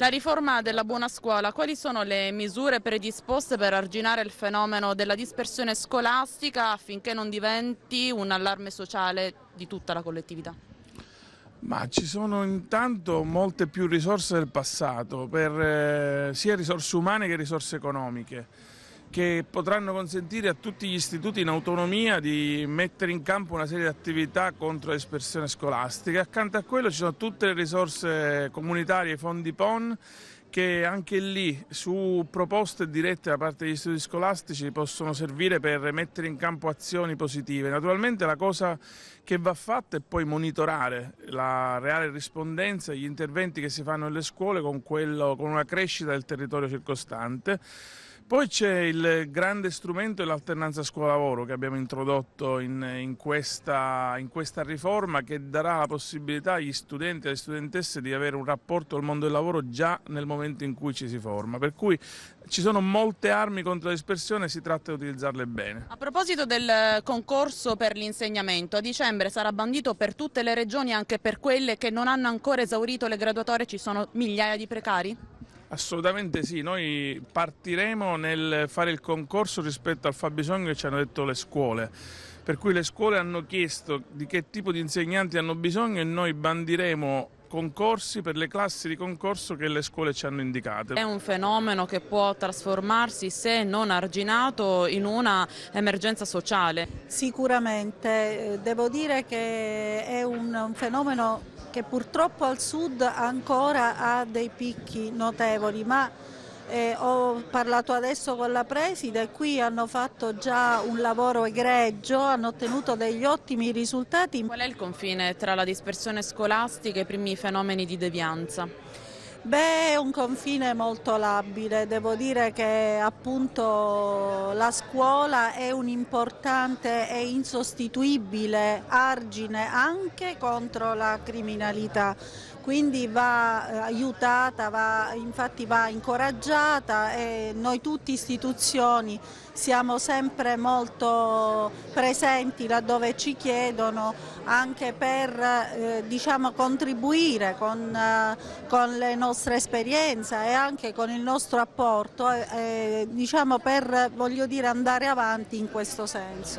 La riforma della buona scuola, quali sono le misure predisposte per arginare il fenomeno della dispersione scolastica affinché non diventi un allarme sociale di tutta la collettività? Ma ci sono intanto molte più risorse del passato, per, eh, sia risorse umane che risorse economiche che potranno consentire a tutti gli istituti in autonomia di mettere in campo una serie di attività contro l'espressione scolastica. Accanto a quello ci sono tutte le risorse comunitarie, i fondi PON che anche lì su proposte dirette da parte degli istituti scolastici possono servire per mettere in campo azioni positive. Naturalmente la cosa che va fatta è poi monitorare la reale rispondenza gli interventi che si fanno nelle scuole con, quello, con una crescita del territorio circostante poi c'è il grande strumento dell'alternanza scuola-lavoro che abbiamo introdotto in, in, questa, in, questa, riforma che darà la possibilità agli studenti e alle studentesse di avere un rapporto al mondo del lavoro già nel momento in cui ci si forma. Per cui ci sono molte armi contro l'espersione e si tratta di utilizzarle bene. A proposito del concorso per l'insegnamento, a dicembre sarà bandito per tutte le regioni, anche per quelle che non hanno ancora esaurito le graduatorie, ci sono migliaia di precari? Assolutamente sì, noi partiremo nel fare il concorso rispetto al fabbisogno che ci hanno detto le scuole, per cui le scuole hanno chiesto di che tipo di insegnanti hanno bisogno e noi bandiremo concorsi per le classi di concorso che le scuole ci hanno indicate. È un fenomeno che può trasformarsi, se non arginato, in una emergenza sociale. Sicuramente, eh, devo dire che è un fenomeno che purtroppo al sud ancora ha dei picchi notevoli, ma eh, ho parlato adesso con la preside qui hanno fatto già un lavoro egregio, hanno ottenuto degli ottimi risultati. Qual è il confine tra la dispersione scolastica e i primi fenomeni di devianza? Beh, è un confine molto labile, devo dire che appunto la scuola è un importante e insostituibile argine anche contro la criminalità, quindi va eh, aiutata, va, infatti va incoraggiata e noi tutti istituzioni siamo sempre molto presenti laddove ci chiedono anche per eh, diciamo, contribuire con, eh, con, le nostre esperienze e anche con il nostro apporto eh, eh diciamo per dire, andare avanti in questo senso.